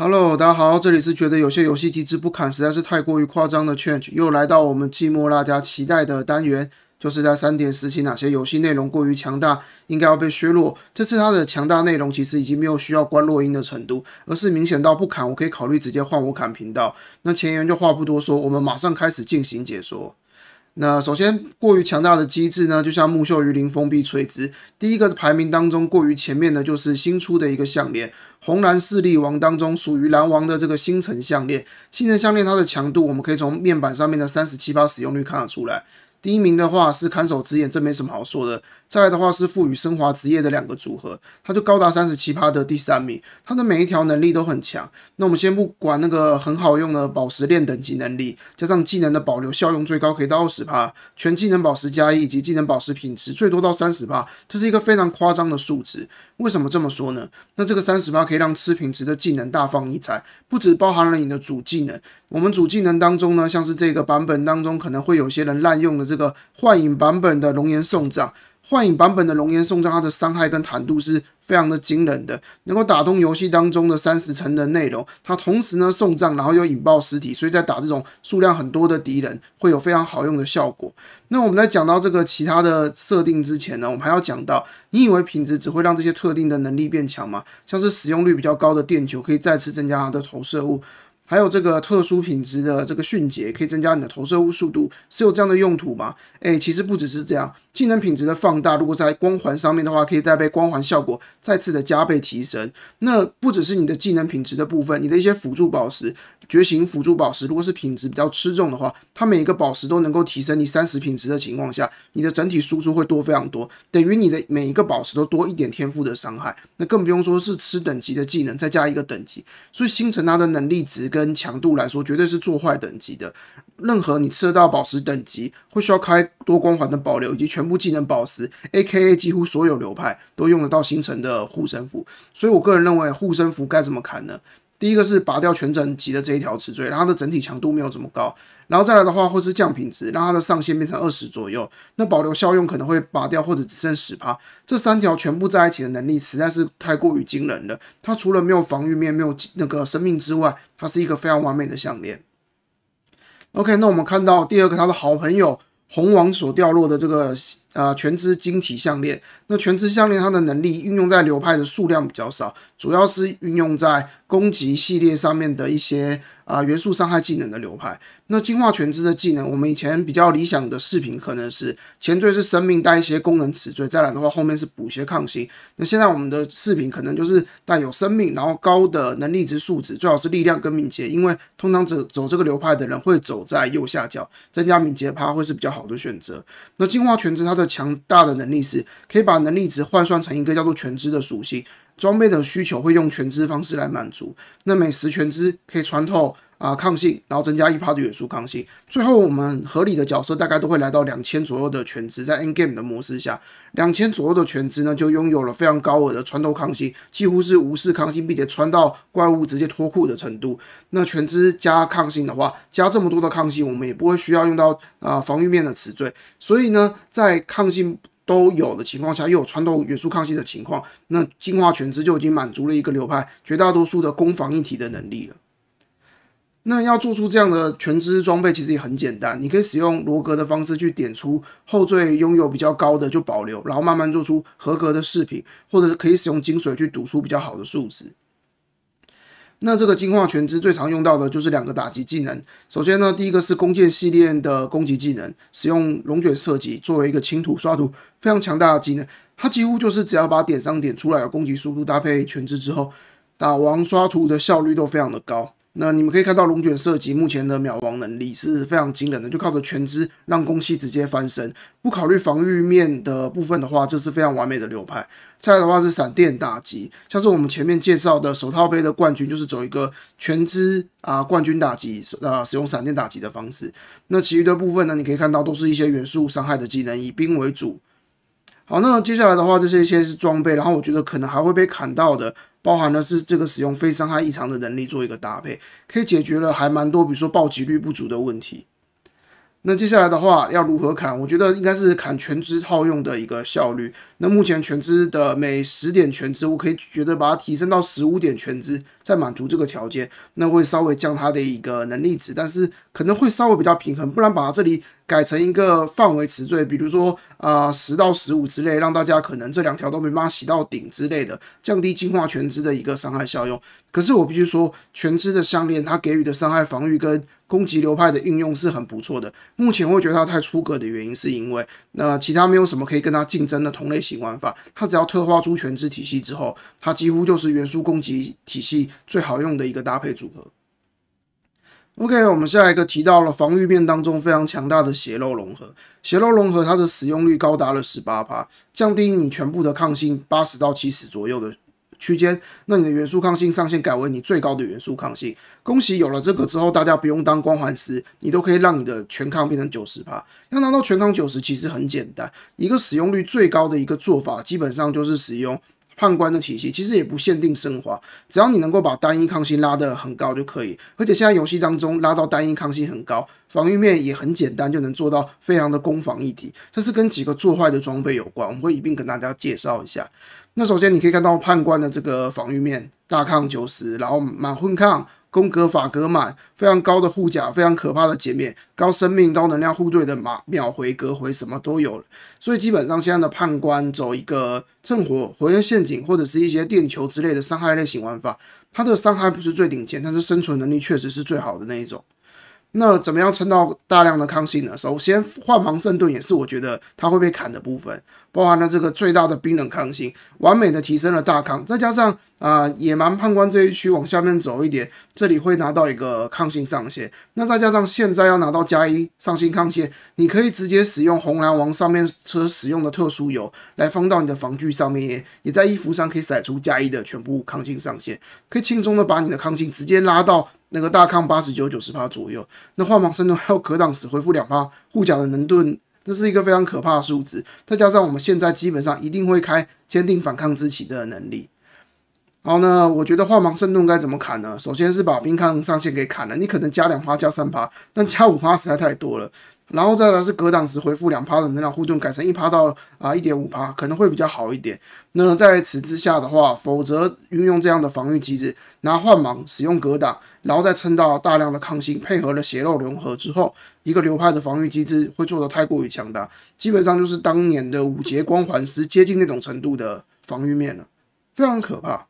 Hello，大家好，这里是觉得有些游戏机制不砍实在是太过于夸张的 change，又来到我们寂寞大家期待的单元，就是在三点时期哪些游戏内容过于强大，应该要被削弱。这次它的强大内容其实已经没有需要关落音的程度，而是明显到不砍，我可以考虑直接换我砍频道。那前言就话不多说，我们马上开始进行解说。那首先，过于强大的机制呢，就像木秀于林，风必摧之。第一个排名当中过于前面的，就是新出的一个项链，红蓝势力王当中属于蓝王的这个星辰项链。星辰项链它的强度，我们可以从面板上面的三十七八使用率看得出来。第一名的话是看守之眼，这没什么好说的。再来的话是赋予升华职业的两个组合，它就高达三十七趴的第三名。它的每一条能力都很强。那我们先不管那个很好用的宝石链等级能力，加上技能的保留效用最高可以到二十趴，全技能宝石加一以及技能宝石品质最多到三十趴，这是一个非常夸张的数值。为什么这么说呢？那这个三十趴可以让吃品质的技能大放异彩，不只包含了你的主技能。我们主技能当中呢，像是这个版本当中可能会有些人滥用了这。幻影版本的龙岩送葬，幻影版本的龙岩送葬，它的伤害跟坦度是非常的惊人的，能够打通游戏当中的三十层的内容。它同时呢送葬，然后又引爆尸体，所以在打这种数量很多的敌人，会有非常好用的效果。那我们在讲到这个其他的设定之前呢，我们还要讲到，你以为品质只会让这些特定的能力变强吗？像是使用率比较高的电球，可以再次增加它的投射物，还有这个特殊品质的这个迅捷，可以增加你的投射物速度，是有这样的用途吗？哎，其实不只是这样。技能品质的放大，如果在光环上面的话，可以再被光环效果再次的加倍提升。那不只是你的技能品质的部分，你的一些辅助宝石、觉醒辅助宝石，如果是品质比较吃重的话，它每一个宝石都能够提升你三十品质的情况下，你的整体输出会多非常多，等于你的每一个宝石都多一点天赋的伤害。那更不用说是吃等级的技能，再加一个等级。所以星辰它的能力值跟强度来说，绝对是做坏等级的。任何你吃得到宝石等级，会需要开多光环的保留，以及全部。部技能宝石，A K A 几乎所有流派都用得到星辰的护身符，所以我个人认为护身符该怎么砍呢？第一个是拔掉全等级的这一条持坠，让它的整体强度没有这么高，然后再来的话，或是降品质，让它的上限变成二十左右，那保留效用可能会拔掉或者只剩十趴。这三条全部在一起的能力实在是太过于惊人了。它除了没有防御面、没有那个生命之外，它是一个非常完美的项链。OK，那我们看到第二个他的好朋友。红王所掉落的这个。啊，全知晶体项链。那全知项链它的能力运用在流派的数量比较少，主要是运用在攻击系列上面的一些啊元素伤害技能的流派。那进化全知的技能，我们以前比较理想的视频可能是前缀是生命带一些功能词缀，再来的话后面是补一些抗性。那现在我们的视频可能就是带有生命，然后高的能力值数值，最好是力量跟敏捷，因为通常走走这个流派的人会走在右下角，增加敏捷趴会是比较好的选择。那进化全知它的。强大的能力时，可以把能力值换算成一个叫做“全知”的属性，装备的需求会用全知方式来满足。那每十全知可以穿透。啊，抗性，然后增加一趴的元素抗性，最后我们合理的角色大概都会来到两千左右的全职，在 n game 的模式下，两千左右的全职呢就拥有了非常高额的穿透抗性，几乎是无视抗性，并且穿到怪物直接脱裤的程度。那全职加抗性的话，加这么多的抗性，我们也不会需要用到啊防御面的词缀。所以呢，在抗性都有的情况下，又有穿透元素抗性的情况，那进化全职就已经满足了一个流派绝大多数的攻防一体的能力了。那要做出这样的全知装备，其实也很简单。你可以使用罗格的方式去点出后缀拥有比较高的就保留，然后慢慢做出合格的饰品，或者可以使用精髓去赌出比较好的数值。那这个进化全知最常用到的就是两个打击技能。首先呢，第一个是弓箭系列的攻击技能，使用龙卷射击作为一个清图刷图非常强大的技能。它几乎就是只要把点上点出来的攻击速度搭配全知之后，打王刷图的效率都非常的高。那你们可以看到龙卷射击目前的秒亡能力是非常惊人，的就靠着全知让攻击直接翻身，不考虑防御面的部分的话，这是非常完美的流派。再来的话是闪电打击，像是我们前面介绍的手套杯的冠军，就是走一个全知啊冠军打击啊使用闪电打击的方式。那其余的部分呢，你可以看到都是一些元素伤害的技能，以冰为主。好，那接下来的话，这一些是装备，然后我觉得可能还会被砍到的。包含的是这个使用非伤害异常的能力做一个搭配，可以解决了还蛮多，比如说暴击率不足的问题。那接下来的话要如何砍？我觉得应该是砍全支套用的一个效率。那目前全支的每十点全支，我可以觉得把它提升到十五点全支，再满足这个条件，那会稍微降它的一个能力值，但是。可能会稍微比较平衡，不然把这里改成一个范围词缀，比如说啊十到十五之类，让大家可能这两条都没办法洗到顶之类的，降低进化全知的一个伤害效用。可是我必须说，全知的项链它给予的伤害、防御跟攻击流派的应用是很不错的。目前会觉得它太出格的原因，是因为那其他没有什么可以跟它竞争的同类型玩法，它只要特化出全知体系之后，它几乎就是元素攻击体系最好用的一个搭配组合。OK，我们下一个提到了防御面当中非常强大的血肉融合。血肉融合它的使用率高达了十八%，降低你全部的抗性八十到七十左右的区间。那你的元素抗性上限改为你最高的元素抗性。恭喜有了这个之后，大家不用当光环师，你都可以让你的全抗变成九十%。要拿到全抗九十其实很简单，一个使用率最高的一个做法，基本上就是使用。判官的体系其实也不限定升华，只要你能够把单一抗性拉得很高就可以。而且现在游戏当中拉到单一抗性很高，防御面也很简单就能做到非常的攻防一体。这是跟几个做坏的装备有关，我们会一并跟大家介绍一下。那首先你可以看到判官的这个防御面大抗九十，然后满混抗。攻格法格满，非常高的护甲，非常可怕的减免，高生命、高能量护队的马秒回格回什么都有了。所以基本上现在的判官走一个趁火火焰陷阱，或者是一些电球之类的伤害类型玩法，它的伤害不是最顶尖，但是生存能力确实是最好的那一种。那怎么样撑到大量的抗性呢？首先，换防圣盾也是我觉得它会被砍的部分，包含了这个最大的冰冷抗性，完美的提升了大抗，再加上啊野蛮判官这一区往下面走一点，这里会拿到一个抗性上限。那再加上现在要拿到加一上新抗线，你可以直接使用红蓝王上面车使用的特殊油来封到你的防具上面，也在衣服上可以甩出加一的全部抗性上限，可以轻松的把你的抗性直接拉到。那个大抗八十九九十帕左右，那幻芒圣盾还有可挡死恢复两趴护甲的能盾，那是一个非常可怕的数值。再加上我们现在基本上一定会开坚定反抗之旗的能力，好，那我觉得幻芒圣盾该怎么砍呢？首先是把冰抗上限给砍了，你可能加两趴加三趴，但加五趴实在太多了。然后再来是格挡时回复两趴的能量护盾，改成一趴到啊一点五趴，可能会比较好一点。那在此之下的话，否则运用这样的防御机制，拿幻芒使用格挡，然后再撑到大量的抗性，配合了血肉融合之后，一个流派的防御机制会做得太过于强大，基本上就是当年的五节光环时接近那种程度的防御面了，非常可怕。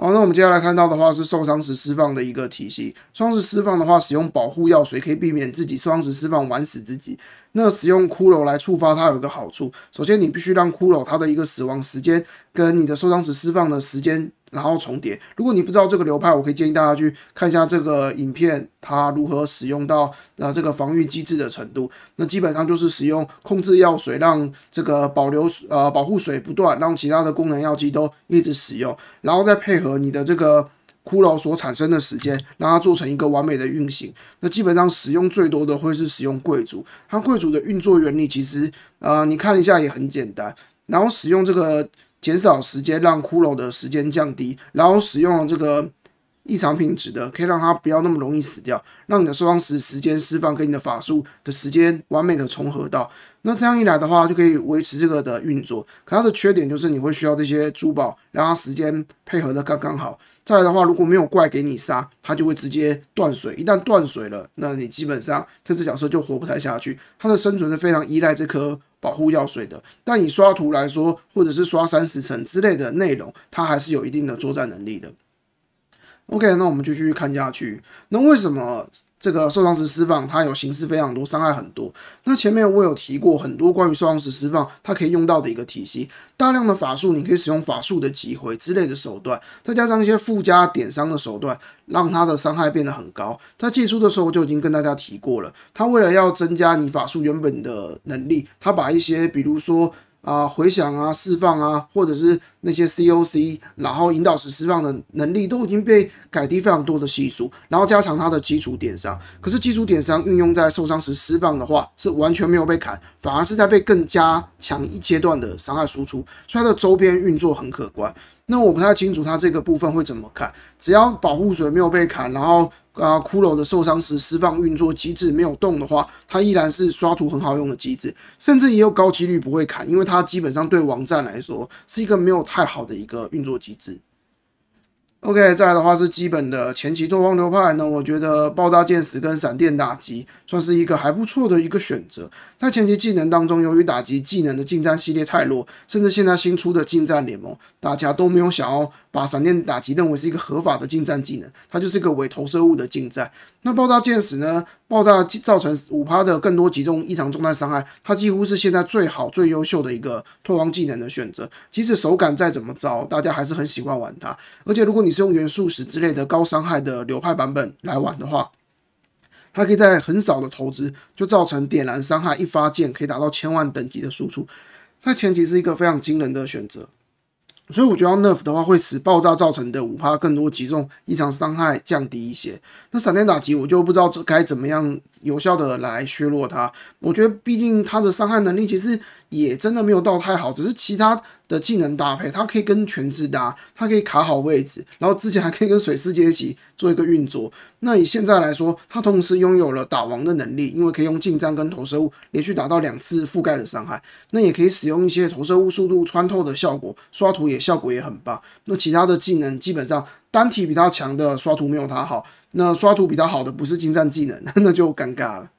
好，那我们接下来看到的话是受伤时释放的一个体系。受伤时释放的话，使用保护药水可以避免自己受伤时释放玩死自己。那使用骷髅来触发它有一个好处，首先你必须让骷髅它的一个死亡时间跟你的受伤时释放的时间。然后重叠。如果你不知道这个流派，我可以建议大家去看一下这个影片，它如何使用到呃这个防御机制的程度。那基本上就是使用控制药水，让这个保留呃保护水不断，让其他的功能药剂都一直使用，然后再配合你的这个骷髅所产生的时间，让它做成一个完美的运行。那基本上使用最多的会是使用贵族。它贵族的运作原理其实呃你看一下也很简单，然后使用这个。减少时间，让骷髅的时间降低，然后使用这个异常品质的，可以让它不要那么容易死掉，让你的收藏时时间释放跟你的法术的时间完美的重合到。那这样一来的话，就可以维持这个的运作。可它的缺点就是你会需要这些珠宝，让它时间配合的刚刚好。再来的话，如果没有怪给你杀，它就会直接断水。一旦断水了，那你基本上这只角色就活不太下去。它的生存是非常依赖这颗。保护药水的，但以刷图来说，或者是刷三十层之类的内容，它还是有一定的作战能力的。OK，那我们继续看下去。那为什么这个受伤时释放它有形式非常多，伤害很多？那前面我有提过很多关于受伤时释放它可以用到的一个体系，大量的法术你可以使用法术的集回之类的手段，再加上一些附加点伤的手段，让它的伤害变得很高。在技术的时候就已经跟大家提过了，他为了要增加你法术原本的能力，他把一些比如说。啊，回响啊，释放啊，或者是那些 COC，然后引导时释放的能力都已经被改低非常多的系数，然后加强它的基础点伤。可是基础点伤运用在受伤时释放的话，是完全没有被砍，反而是在被更加强一阶段的伤害输出，所以它的周边运作很可观。那我不太清楚他这个部分会怎么砍，只要保护水没有被砍，然后啊骷髅的受伤时释放运作机制没有动的话，它依然是刷图很好用的机制，甚至也有高几率不会砍，因为它基本上对王战来说是一个没有太好的一个运作机制。OK，再来的话是基本的前期脱方流派呢，我觉得爆炸箭矢跟闪电打击算是一个还不错的一个选择。在前期技能当中，由于打击技能的近战系列太弱，甚至现在新出的近战联盟，大家都没有想要把闪电打击认为是一个合法的近战技能，它就是一个伪投射物的近战。那爆炸箭矢呢，爆炸造成五趴的更多集中异常状弹伤害，它几乎是现在最好最优秀的一个脱光技能的选择，即使手感再怎么糟，大家还是很喜欢玩它。而且如果你你是用元素石之类的高伤害的流派版本来玩的话，它可以在很少的投资就造成点燃伤害，一发箭可以达到千万等级的输出，在前期是一个非常惊人的选择。所以我觉得 n e r f 的话会使爆炸造成的五发更多集中异常伤害降低一些。那闪电打击我就不知道该怎么样有效的来削弱它。我觉得毕竟它的伤害能力其实。也真的没有到太好，只是其他的技能搭配，它可以跟全智搭，它可以卡好位置，然后之前还可以跟水世界一起做一个运作。那以现在来说，它同时拥有了打王的能力，因为可以用近战跟投射物连续打到两次覆盖的伤害，那也可以使用一些投射物速度穿透的效果，刷图也效果也很棒。那其他的技能基本上单体比他强的刷图没有他好，那刷图比他好的不是近战技能，那就尴尬了。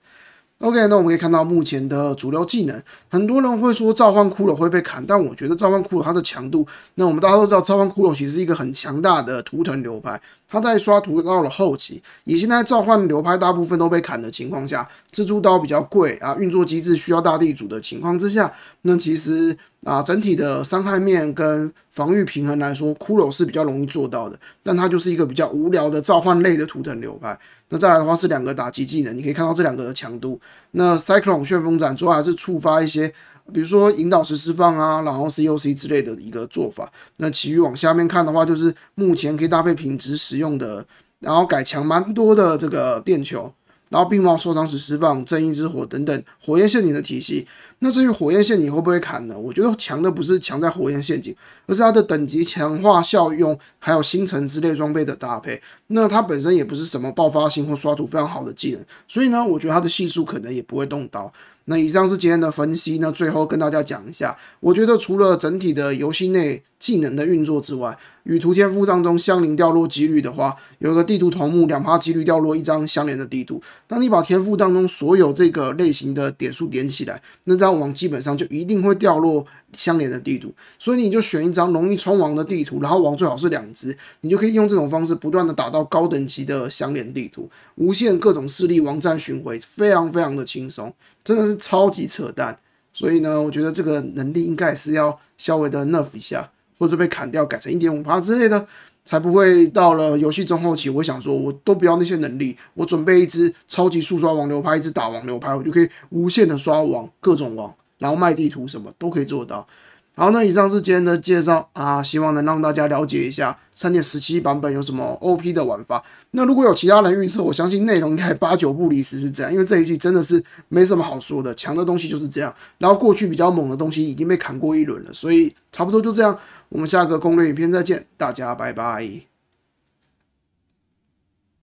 OK，那我们可以看到目前的主流技能，很多人会说召唤骷髅会被砍，但我觉得召唤骷髅它的强度，那我们大家都知道，召唤骷髅其实是一个很强大的图腾流派，它在刷图到了后期，以现在召唤流派大部分都被砍的情况下，蜘蛛刀比较贵啊，运作机制需要大地主的情况之下，那其实。啊，整体的伤害面跟防御平衡来说，骷髅是比较容易做到的，但它就是一个比较无聊的召唤类的图腾流派。那再来的话是两个打击技能，你可以看到这两个的强度。那 Cyclone 旋风斩主要还是触发一些，比如说引导时释放啊，然后 C O C 之类的一个做法。那其余往下面看的话，就是目前可以搭配品质使用的，然后改强蛮多的这个电球，然后并茂收伤时释放正义之火等等火焰陷阱的体系。那至于火焰陷阱会不会砍呢？我觉得强的不是强在火焰陷阱，而是它的等级强化效用，还有星辰之类装备的搭配。那它本身也不是什么爆发性或刷图非常好的技能，所以呢，我觉得它的系数可能也不会动刀。那以上是今天的分析。那最后跟大家讲一下，我觉得除了整体的游戏内技能的运作之外，与图天赋当中相邻掉落几率的话，有一个地图头目两发几率掉落一张相连的地图。当你把天赋当中所有这个类型的点数点起来，那张。王基本上就一定会掉落相连的地图，所以你就选一张容易冲王的地图，然后王最好是两只，你就可以用这种方式不断的打到高等级的相连地图，无限各种势力网站巡回，非常非常的轻松，真的是超级扯淡。所以呢，我觉得这个能力应该是要稍微的 nerf 一下，或者被砍掉，改成一点五八之类的。才不会到了游戏中后期，我想说，我都不要那些能力，我准备一只超级速刷王流拍，一只打王流拍，我就可以无限的刷王，各种王，然后卖地图，什么都可以做到。好，那以上是今天的介绍啊，希望能让大家了解一下三点十七版本有什么 OP 的玩法。那如果有其他人预测，我相信内容应该八九不离十是这样，因为这一季真的是没什么好说的，强的东西就是这样。然后过去比较猛的东西已经被砍过一轮了，所以差不多就这样。我们下个攻略影片再见，大家拜拜。